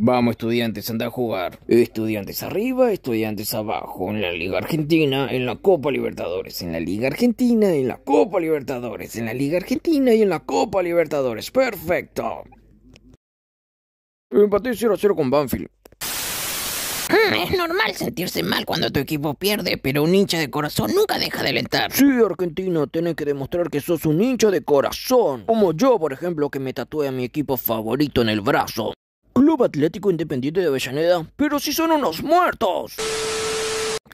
Vamos estudiantes, anda a jugar. Estudiantes arriba, estudiantes abajo, en la Liga Argentina, en la Copa Libertadores, en la Liga Argentina, en la Copa Libertadores, en la Liga Argentina y en la Copa Libertadores. Perfecto. Empaté 0 a 0 con Banfield. Ah, es normal sentirse mal cuando tu equipo pierde, pero un hincha de corazón nunca deja de alentar. Sí, argentino, tienes que demostrar que sos un hincha de corazón. Como yo, por ejemplo, que me tatué a mi equipo favorito en el brazo. Club Atlético Independiente de Avellaneda, pero si son unos muertos.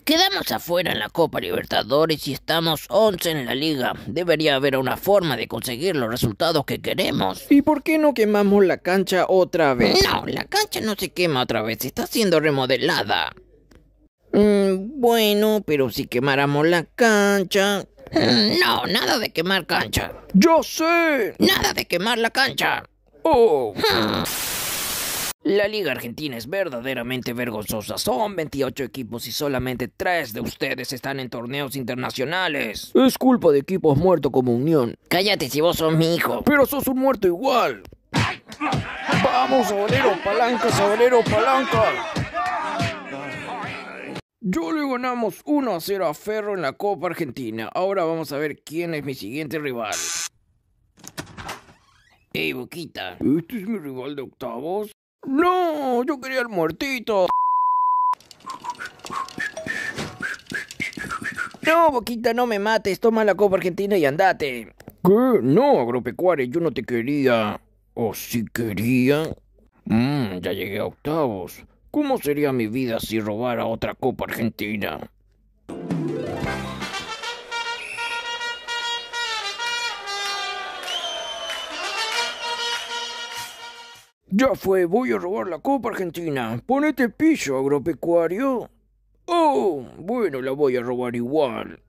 Quedamos afuera en la Copa Libertadores y estamos 11 en la liga. Debería haber una forma de conseguir los resultados que queremos. ¿Y por qué no quemamos la cancha otra vez? No, la cancha no se quema otra vez, está siendo remodelada. Mm, bueno, pero si quemáramos la cancha... Mm, no, nada de quemar cancha. ¡Yo sé! Nada de quemar la cancha. Oh. Mm. La Liga Argentina es verdaderamente vergonzosa. Son 28 equipos y solamente 3 de ustedes están en torneos internacionales. Es culpa de equipos muertos como Unión. Cállate si vos sos mi hijo. Pero sos un muerto igual. Vamos, obrero, palanca, obrero, palanca. Yo le ganamos 1 a 0 a Ferro en la Copa Argentina. Ahora vamos a ver quién es mi siguiente rival. Ey, Boquita. ¿Este es mi rival de octavos? No, yo quería el muertito. No, Boquita, no me mates. Toma la Copa Argentina y andate. ¿Qué? No, agropecuario, yo no te quería. ¿O sí quería? Mmm, ya llegué a octavos. ¿Cómo sería mi vida si robara otra Copa Argentina? Ya fue, voy a robar la Copa Argentina. Ponete piso, agropecuario. Oh, bueno, la voy a robar igual.